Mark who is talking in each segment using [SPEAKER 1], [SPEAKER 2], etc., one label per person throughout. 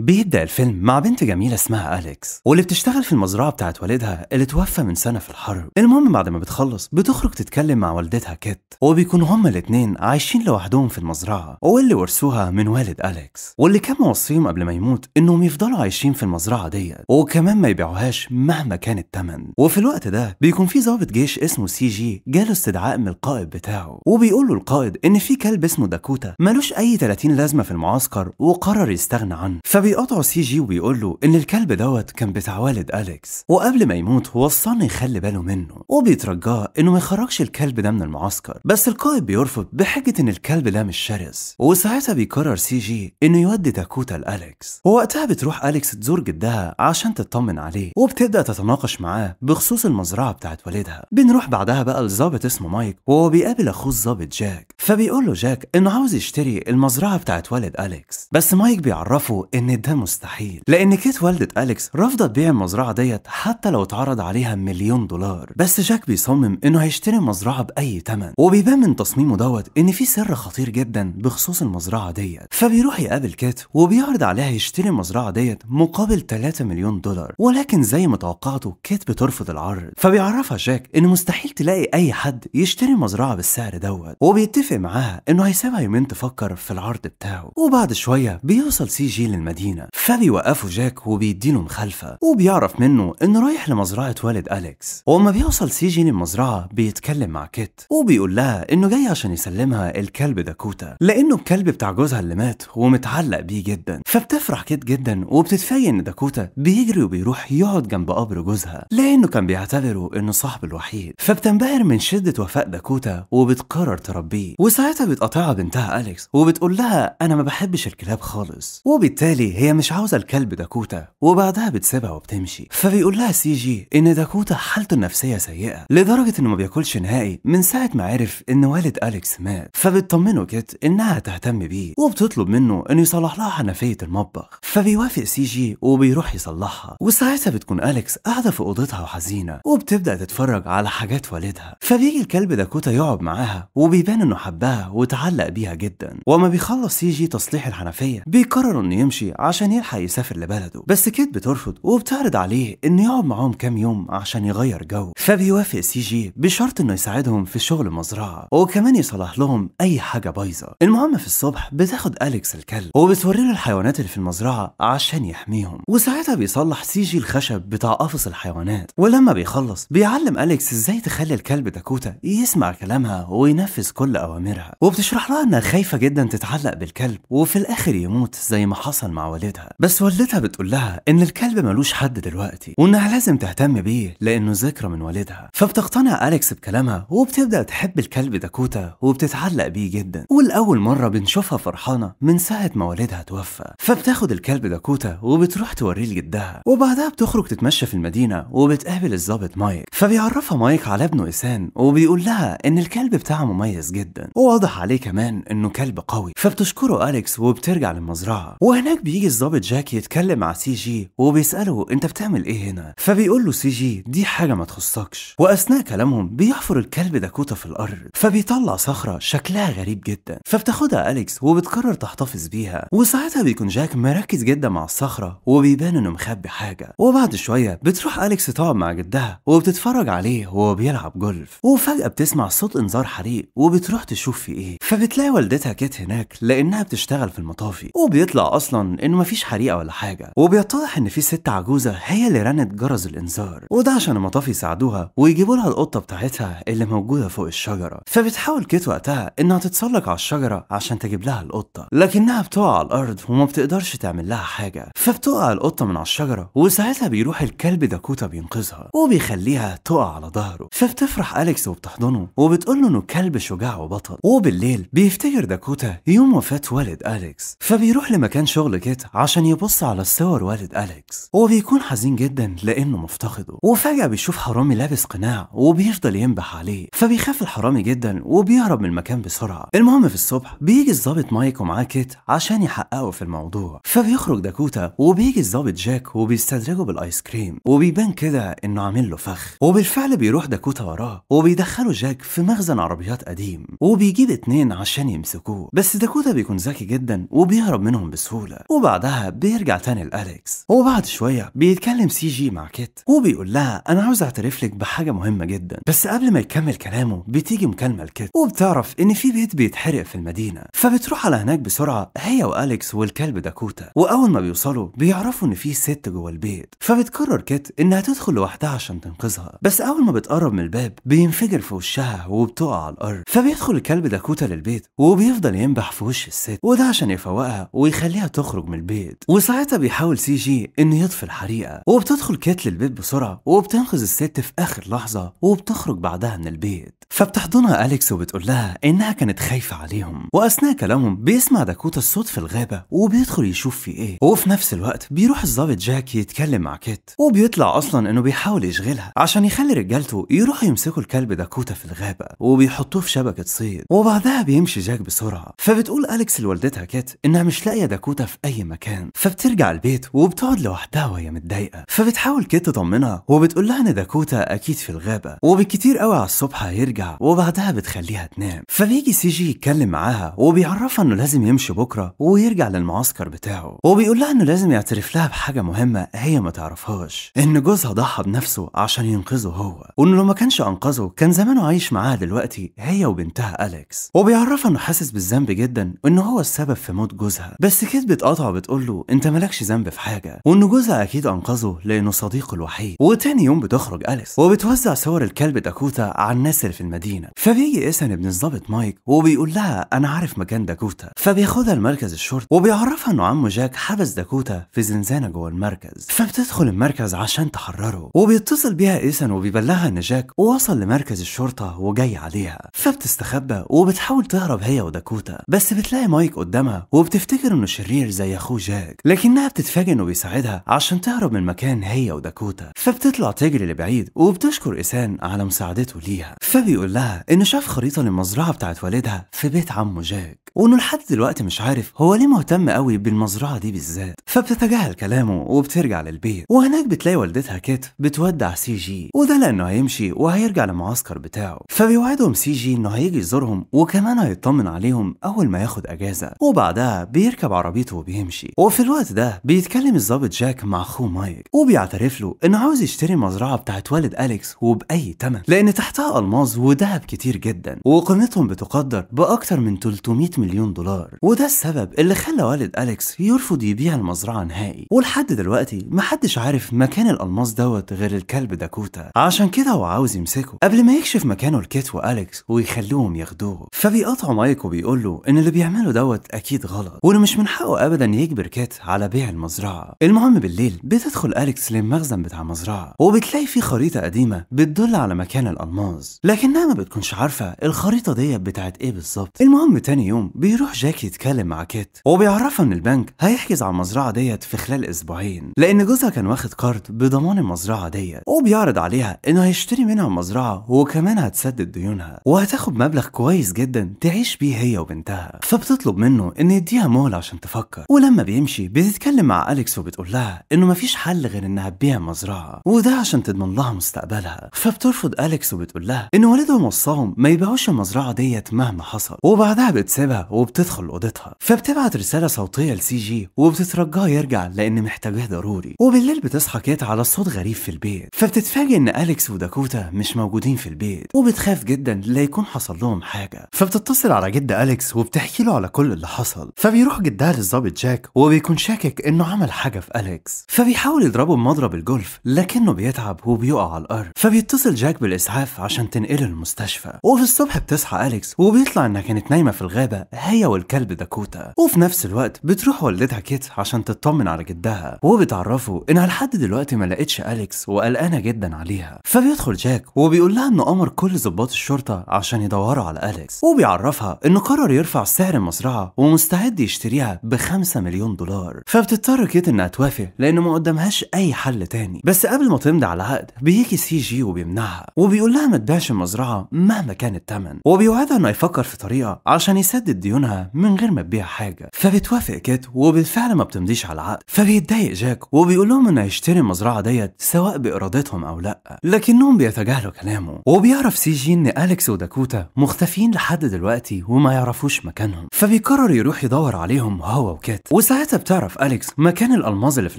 [SPEAKER 1] بيبدا الفيلم مع بنت جميله اسمها اليكس واللي بتشتغل في المزرعه بتاعت والدها اللي توفى من سنه في الحرب المهم بعد ما بتخلص بتخرج تتكلم مع والدتها كيت وبيكونوا هما الاتنين عايشين لوحدهم في المزرعه واللي ورثوها من والد اليكس واللي كان موصيهم قبل ما يموت انهم يفضلوا عايشين في المزرعه ديت وكمان ما يبيعوهاش مهما كان الثمن وفي الوقت ده بيكون في ضابط جيش اسمه سي جي جاله استدعاء من القائد بتاعه وبيقول له القائد ان في كلب اسمه داكوتا ملوش اي 30 لازمه في المعسكر وقرر يستغنى عنه فبيقطعوا سي جي وبيقول له ان الكلب دوت كان بتاع والد اليكس وقبل ما يموت وصاني يخلي باله منه وبيترجاه انه ما يخرجش الكلب ده من المعسكر بس القائد بيرفض بحجه ان الكلب ده مش شرس وساعتها بيقرر سي جي انه يودي تاكوتا لاليكس ووقتها بتروح اليكس تزور جدها عشان تطمن عليه وبتبدا تتناقش معاه بخصوص المزرعه بتاعت والدها بنروح بعدها بقى لظابط اسمه مايك وهو بيقابل اخوه الظابط جاك فبيقول له جاك انه عاوز يشتري المزرعه بتاعت والد اليكس بس مايك بيعرفه ان ده مستحيل لان كيت والدة أليكس رافضة تبيع المزرعة ديت حتى لو اتعرض عليها مليون دولار بس جاك بيصمم انه هيشتري المزرعة بأي تمن وبيبان من تصميمه دوت ان في سر خطير جدا بخصوص المزرعة ديت فبيروح يقابل كيت وبيعرض عليها يشتري المزرعة ديت مقابل 3 مليون دولار ولكن زي ما توقعته كيت بترفض العرض فبيعرفها جاك ان مستحيل تلاقي اي حد يشتري مزرعة بالسعر دوت وبيتفق معاها انه هيسيبها يومين تفكر في العرض بتاعه وبعد شوية بيوصل سي جي للمدينة المدينة فبيوقفه جاك وبيديله مخالفة وبيعرف منه إنه رايح لمزرعة والد أليكس وأما بيوصل سيجين المزرعة بيتكلم مع كيت وبيقول لها إنه جاي عشان يسلمها الكلب داكوتا لأنه الكلب بتاع جوزها اللي مات ومتعلق بيه جدا فبتفرح كيت جدا وبتتفاجئ إن داكوتا بيجري وبيروح يقعد جنب قبر جوزها لأنه كان بيعتبره إنه صاحبه الوحيد فبتنبهر من شدة وفاء داكوتا وبتقرر تربيه وساعتها بتقاطعها بنتها أليكس وبتقول لها أنا ما بحبش الكلاب خالص وبالتالي إيه، هي مش عاوزة الكلب داكوتا وبعدها بتسيبها وبتمشي فبيقول لها سي جي إن داكوتا حالته النفسية سيئة لدرجة إنه ما بياكلش نهائي من ساعة ما عرف إن والد أليكس مات فبتطمنه كيت إنها تهتم بيه وبتطلب منه إنه يصلح لها حنفية المطبخ فبيوافق سي جي وبيروح يصلحها وساعتها بتكون أليكس قاعدة في أوضتها وحزينة وبتبدأ تتفرج على حاجات والدها فبيجي الكلب داكوتا يقعد معاها وبيبان إنه حبها وتعلق بيها جدا وما بيخلص سي جي تصليح الحنفية بيقرر إنه يمشي عشان يلحق يسافر لبلده بس كيت بترفض وبتعرض عليه انه يقعد معاهم كام يوم عشان يغير جو فبيوافق سي جي بشرط انه يساعدهم في شغل المزرعه وكمان يصلح لهم اي حاجه بايظه المهم في الصبح بتاخد اليكس الكلب وبتوري له الحيوانات اللي في المزرعه عشان يحميهم وساعتها بيصلح سي جي الخشب بتاع قفص الحيوانات ولما بيخلص بيعلم اليكس ازاي تخلي الكلب داكوتا يسمع كلامها وينفذ كل اوامرها وبتشرح لها انها خايفه جدا تتعلق بالكلب وفي الاخر يموت زي ما حصل مع والدها بس والدتها بتقول لها ان الكلب ملوش حد دلوقتي وانها لازم تهتم بيه لانه ذكرى من والدها فبتقتنع اليكس بكلامها وبتبدا تحب الكلب داكوتا وبتتعلق بيه جدا ولاول مره بنشوفها فرحانه من ساعه ما والدها توفى فبتاخد الكلب داكوتا وبتروح توريه لجدها وبعدها بتخرج تتمشى في المدينه وبتقابل الظابط مايك فبيعرفها مايك على ابنه إسان وبيقول لها إن الكلب بتاعه مميز جدا وواضح عليه كمان إنه كلب قوي فبتشكره أليكس وبترجع للمزرعة وهناك بيجي بيجي الظابط جاك يتكلم مع سي جي وبيساله انت بتعمل ايه هنا فبيقول له سي جي دي حاجه ما تخصكش واثناء كلامهم بيحفر الكلب داكوتا في الارض فبيطلع صخره شكلها غريب جدا فبتاخدها اليكس وبتقرر تحتفظ بيها وساعتها بيكون جاك مركز جدا مع الصخره وبيبان انه مخبي حاجه وبعد شويه بتروح اليكس تقعد مع جدها وبتتفرج عليه وهو بيلعب جولف وفجاه بتسمع صوت انذار حريق وبتروح تشوف في ايه فبتلاقي والدتها كيت هناك لانها بتشتغل في المطافي وبيطلع اصلا انه مفيش حريقه ولا حاجه وبيتضح ان في ست عجوزه هي اللي رنت جرس الانذار وده عشان المطاف يساعدوها ويجيبوا لها القطه بتاعتها اللي موجوده فوق الشجره فبتحاول كيت وقتها انها تتسلق على الشجره عشان تجيب لها القطه لكنها بتقع على الارض وما بتقدرش تعمل لها حاجه فبتقع القطه من على الشجره وساعتها بيروح الكلب داكوتا بينقذها وبيخليها تقع على ظهره فبتفرح اليكس وبتحضنه وبتقول له انه كلب شجاع وبطل وبالليل بيفتكر داكوتا يوم وفاه والد اليكس فبيروح لمكان شغل كيت البيت عشان يبص على صور والد أليكس وبيكون بيكون حزين جدا لأنه مفتقده وفجأة بيشوف حرامي لابس قناع وبيفضل ينبح عليه فبيخاف الحرامي جدا وبيهرب من المكان بسرعة المهم في الصبح بيجي الظابط مايك ومعاه كيت عشان يحققوا في الموضوع فبيخرج داكوتا وبيجي الظابط جاك وبيستدرجه بالآيس كريم وبيبان كده إنه عامل له فخ وبالفعل بيروح داكوتا وراه وبيدخله جاك في مخزن عربيات قديم وبيجيب اتنين عشان يمسكوه بس داكوتا بيكون ذكي جدا وبيهرب منهم بسهولة وبعد بعدها بيرجع تاني لأليكس وبعد شوية بيتكلم سي جي مع كيت وبيقول لها أنا عاوز أعترف لك بحاجة مهمة جدا بس قبل ما يكمل كلامه بتيجي مكالمة لكيت وبتعرف إن في بيت بيتحرق في المدينة فبتروح على هناك بسرعة هي وأليكس والكلب داكوتا وأول ما بيوصلوا بيعرفوا إن في ست جوه البيت فبتقرر كيت إنها تدخل لوحدها عشان تنقذها بس أول ما بتقرب من الباب بينفجر في وشها وبتقع على الأرض فبيدخل الكلب داكوتا للبيت وبيفضل ينبح في وش الست وده عشان يفوقها ويخليها تخرج من البيت وساعتها بيحاول سي جي انه يطفي الحريقه وبتدخل كيت للبيت بسرعه وبتنقذ الست في اخر لحظه وبتخرج بعدها من البيت فبتحضنها اليكس وبتقول لها انها كانت خايفه عليهم واثناء كلامهم بيسمع داكوتا الصوت في الغابه وبيدخل يشوف في ايه وفي نفس الوقت بيروح الظابط جاك يتكلم مع كيت وبيطلع اصلا انه بيحاول يشغلها عشان يخلي رجالته يروحوا يمسكوا الكلب داكوتا في الغابه وبيحطوه في شبكه صيد وبعدها بيمشي جاك بسرعه فبتقول اليكس لوالدتها كيت انها مش لاقيه داكوتا في اي مكان فبترجع البيت وبتقعد لوحدها وهي متضايقه فبتحاول كيت تطمنها وبتقول لها ان داكوتا اكيد في الغابه وبالكتير قوي على الصبح هيرجع وبعدها بتخليها تنام فبيجي سيجي يتكلم معاها وبيعرفها انه لازم يمشي بكره ويرجع للمعسكر بتاعه وبيقول لها انه لازم يعترف لها بحاجه مهمه هي ما تعرفهاش ان جوزها ضحى بنفسه عشان ينقذه هو وانه لو ما كانش انقذه كان زمانه عايش معاها دلوقتي هي وبنتها اليكس وبيعرفها انه حاسس بالذنب جدا وان هو السبب في موت جوزها بس كيت بتقاطعه بتقول له انت مالكش ذنب في حاجه وان جوزها اكيد انقذه لانه صديقه الوحيد وتاني يوم بتخرج اليس وبتوزع صور الكلب داكوتا على الناس اللي في المدينه فبيجي اسن ابن الظابط مايك وبيقول لها انا عارف مكان داكوتا فبياخدها لمركز الشرطه وبيعرفها انه عمه جاك حبس داكوتا في زنزانه جوه المركز فبتدخل المركز عشان تحرره وبيتصل بيها اسن وبيبلغها ان جاك وصل لمركز الشرطه وجاي عليها فبتستخبى وبتحاول تهرب هي وداكوتا بس بتلاقي مايك قدامها وبتفتكر انه شرير زي أخوه جاك لكنها بتتفاجئ إنه بيساعدها عشان تهرب من مكان هي وداكوتا فبتطلع تجري لبعيد وبتشكر إيسان على مساعدته ليها فبيقول لها إنه شاف خريطة للمزرعة بتاعت والدها في بيت عمه جاك وإنه لحد دلوقتي مش عارف هو ليه مهتم قوي بالمزرعة دي بالذات فبتتجاهل كلامه وبترجع للبيت وهناك بتلاقي والدتها كيت بتودع سي جي وده لأنه هيمشي وهيرجع للمعسكر بتاعه فبيوعدهم سي جي إنه هيجي يزورهم وكمان هيطمن عليهم أول ما ياخد أجازة وبعدها بيركب عربيته وبيمشي ويمشي وفي الوقت ده بيتكلم الظابط جاك مع اخوه مايك وبيعترف له انه عاوز يشتري مزرعه بتاعت والد اليكس وباي ثمن لان تحتها الماظ وذهب كتير جدا وقيمتهم بتقدر باكتر من 300 مليون دولار وده السبب اللي خلى والد اليكس يرفض يبيع المزرعه نهائي ولحد دلوقتي محدش عارف مكان الالماس دوت غير الكلب داكوتا عشان كده هو عاوز يمسكه قبل ما يكشف مكانه الكيت واليكس ويخلوهم ياخدوه فبيقطعوا مايك وبيقول له ان اللي بيعمله دوت اكيد غلط وانه مش من حقه ابدا يجبر بركات على بيع المزرعة المهم بالليل بتدخل أليكس للمخزن بتاع مزرعة وبتلاقي فيه خريطة قديمة بتدل على مكان الألماز لكنها ما بتكونش عارفة الخريطة ديت بتاعت إيه بالظبط المهم تاني يوم بيروح جاك يتكلم مع كيت وبيعرفها إن البنك هيحجز على المزرعة ديت في خلال أسبوعين لأن جوزها كان واخد كارد بضمان المزرعة ديت وبيعرض عليها إنه هيشتري منها المزرعة وكمان هتسدد ديونها وهتاخد مبلغ كويس جدا تعيش بيه هي وبنتها فبتطلب منه إن يديها مهلة عشان تفكر ولما لما بيمشي بتتكلم مع أليكس وبتقول لها إنه مفيش حل غير إنها تبيع مزرعة وده عشان تضمن لها مستقبلها فبترفض أليكس وبتقول لها إن والدهم وصاهم ما يبيعوش المزرعة ديت مهما حصل وبعدها بتسيبها وبتدخل أوضتها فبتبعت رسالة صوتية لسي جي وبتترجاه يرجع لأن محتاجاه ضروري وبالليل بتصحى كات على صوت غريب في البيت فبتتفاجئ إن أليكس وداكوتا مش موجودين في البيت وبتخاف جدا لا يكون حصل لهم حاجة فبتتصل على جد أليكس وبتحكي له على كل اللي حصل فبيروح جدها للظابط جاك جاك وبيكون شاكك انه عمل حاجه في اليكس فبيحاول يضربه بمضرب الجولف لكنه بيتعب وبيقع على الارض فبيتصل جاك بالاسعاف عشان تنقله المستشفى وفي الصبح بتصحى اليكس وبيطلع انها كانت نايمه في الغابه هي والكلب داكوتا وفي نفس الوقت بتروح والدتها كيت عشان تطمن على جدها وبتعرفه انها لحد دلوقتي ما لقتش اليكس وقلقانه جدا عليها فبيدخل جاك وبيقول لها انه امر كل ضباط الشرطه عشان يدوروا على اليكس وبيعرفها انه قرر يرفع سعر المزرعه ومستعد يشتريها بخمسة 5 مليون دولار فبتضطر كيت انها توافق لانه ما قدامهاش اي حل تاني بس قبل ما تمضي على العقد بيجي سي جي وبيمنعها وبيقول لها ما تبيعش المزرعه مهما كان الثمن وبيوعدها انه يفكر في طريقه عشان يسدد ديونها من غير ما تبيع حاجه فبتوافق كيت وبالفعل ما بتمضيش على العقد فبيتضايق جاك وبيقول لهم انه هيشتري المزرعه ديت سواء بارادتهم او لا لكنهم بيتجاهلوا كلامه وبيعرف سي جي ان اليكس وداكوتا مختفيين لحد دلوقتي وما يعرفوش مكانهم فبيقرر يروح يدور عليهم هو وكيت وساعتها بتعرف أليكس مكان الألماظ اللي في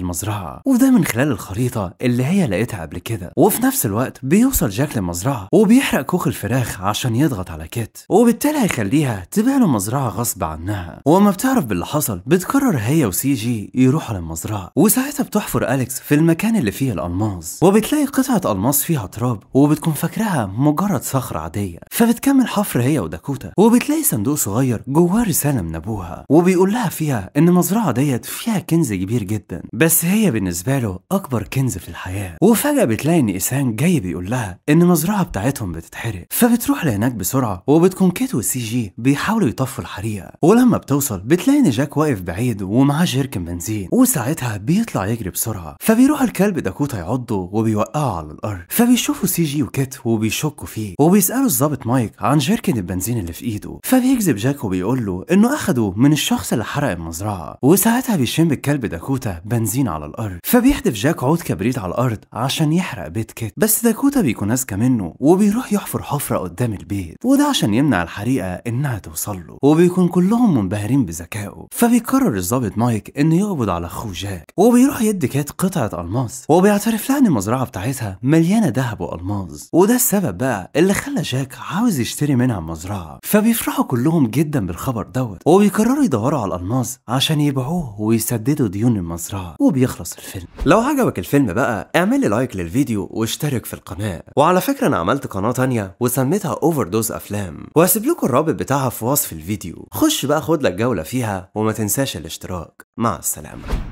[SPEAKER 1] المزرعة وده من خلال الخريطة اللي هي لقيتها قبل كده وفي نفس الوقت بيوصل جاك للمزرعة وبيحرق كوخ الفراخ عشان يضغط على كيت وبالتالي هيخليها تبيع له مزرعة غصب عنها وما بتعرف باللي حصل بتقرر هي وسي جي يروحوا للمزرعة وساعتها بتحفر أليكس في المكان اللي فيه الألماظ وبتلاقي قطعة ألماظ فيها تراب وبتكون فاكراها مجرد صخرة عادية فبتكمل حفر هي وداكوتا وبتلاقي صندوق صغير جواه رسالة من أبوها وبيقول لها فيها إن المزرعة ديت فيها كنز كبير جدا بس هي بالنسبة له أكبر كنز في الحياة وفجأة بتلاقي إن إسان جاي بيقول لها إن المزرعة بتاعتهم بتتحرق فبتروح لهناك بسرعة وبتكون كيت والسي جي بيحاولوا يطفوا الحريقة ولما بتوصل بتلاقي إن جاك واقف بعيد ومعاه جيركن بنزين وساعتها بيطلع يجري بسرعة فبيروح الكلب داكوتا يعضه وبيوقعه على الأرض فبيشوفوا سي جي وكيت وبيشكوا فيه وبيسألوا الظابط مايك عن جيركن البنزين اللي في إيده فبيكذب جاك وبيقول له إنه أخده من الشخص اللي حرق المزرعة وساعتها بيشم الكلب داكوتا بنزين على الأرض فبيحدف جاك عود كبريت على الأرض عشان يحرق بيت كيت بس داكوتا بيكون أذكى منه وبيروح يحفر حفرة قدام البيت وده عشان يمنع الحريقة إنها توصل له وبيكون كلهم منبهرين بذكائه فبيقرر الظابط مايك إنه يقبض على أخوه جاك وبيروح يدي كيت قطعة ألماس وبيعترف لها إن المزرعة بتاعتها مليانة ذهب وألماس وده السبب بقى اللي خلى جاك عاوز يشتري منها المزرعة فبيفرحوا كلهم جدا بالخبر دوت وبيقرروا يدوروا على الألماس عشان يعني يبيعوه ويسددوا ديون المزرعة وبيخلص الفيلم لو عجبك الفيلم بقى اعمل لايك للفيديو واشترك في القناة وعلى فكرة انا عملت قناة تانية وسميتها اوفر دوز افلام وهسيب لكم الرابط بتاعها في وصف الفيديو خش بقى خد لك جولة فيها وما تنساش الاشتراك مع السلامة